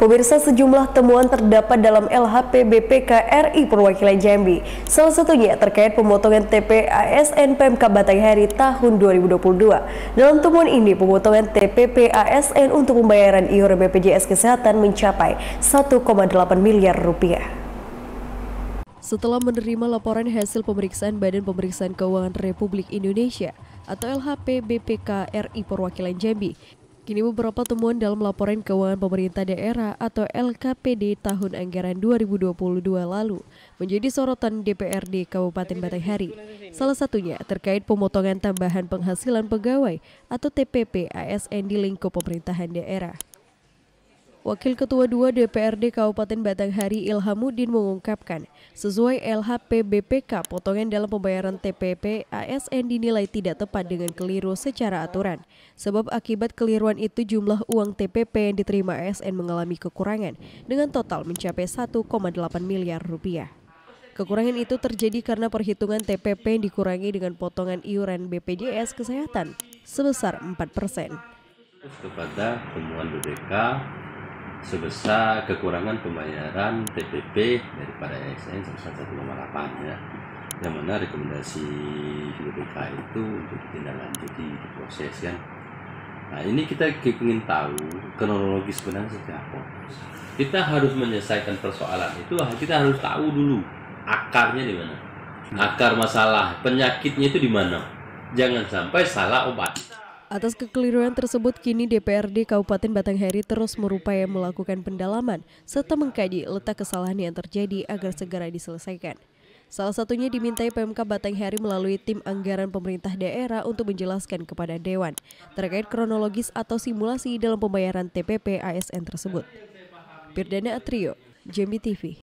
Pemirsa sejumlah temuan terdapat dalam LHP BPK RI Perwakilan Jambi. Salah satunya terkait pemotongan TP ASN PMK Batanghari tahun 2022. Dalam temuan ini, pemotongan TPP ASN untuk pembayaran iuran BPJS Kesehatan mencapai 1,8 miliar rupiah. Setelah menerima laporan hasil pemeriksaan Badan Pemeriksaan Keuangan Republik Indonesia atau LHP BPK RI Perwakilan Jambi Kini beberapa temuan dalam laporan keuangan pemerintah daerah atau LKPD tahun anggaran 2022 lalu menjadi sorotan DPRD Kabupaten Batanghari. Salah satunya terkait pemotongan tambahan penghasilan pegawai atau TPP ASN di lingkup pemerintahan daerah. Wakil Ketua 2 DPRD Kabupaten Batanghari Ilhamuddin mengungkapkan, sesuai LHPBPK, potongan dalam pembayaran TPP ASN dinilai tidak tepat dengan keliru secara aturan. Sebab akibat keliruan itu jumlah uang TPP yang diterima ASN mengalami kekurangan dengan total mencapai 1,8 miliar rupiah. Kekurangan itu terjadi karena perhitungan TPP yang dikurangi dengan potongan iuran BPJS Kesehatan sebesar 4 persen. Kepada temuan BPK, sebesar kekurangan pembayaran TPP daripada ASN sebesar 1,8 ya yang mana rekomendasi BPK itu untuk ditindaklanjuti proses kan nah ini kita ingin tahu kronologi sebenarnya seperti apa kita harus menyelesaikan persoalan itu kita harus tahu dulu akarnya di mana hmm. akar masalah penyakitnya itu di mana jangan sampai salah obat Atas kekeliruan tersebut, kini DPRD Kabupaten Batanghari terus merupaya melakukan pendalaman serta mengkaji letak kesalahan yang terjadi agar segera diselesaikan. Salah satunya dimintai PMK Batanghari melalui tim anggaran pemerintah daerah untuk menjelaskan kepada Dewan terkait kronologis atau simulasi dalam pembayaran TPP ASN tersebut. Pirdana Atrio, Jambi TV.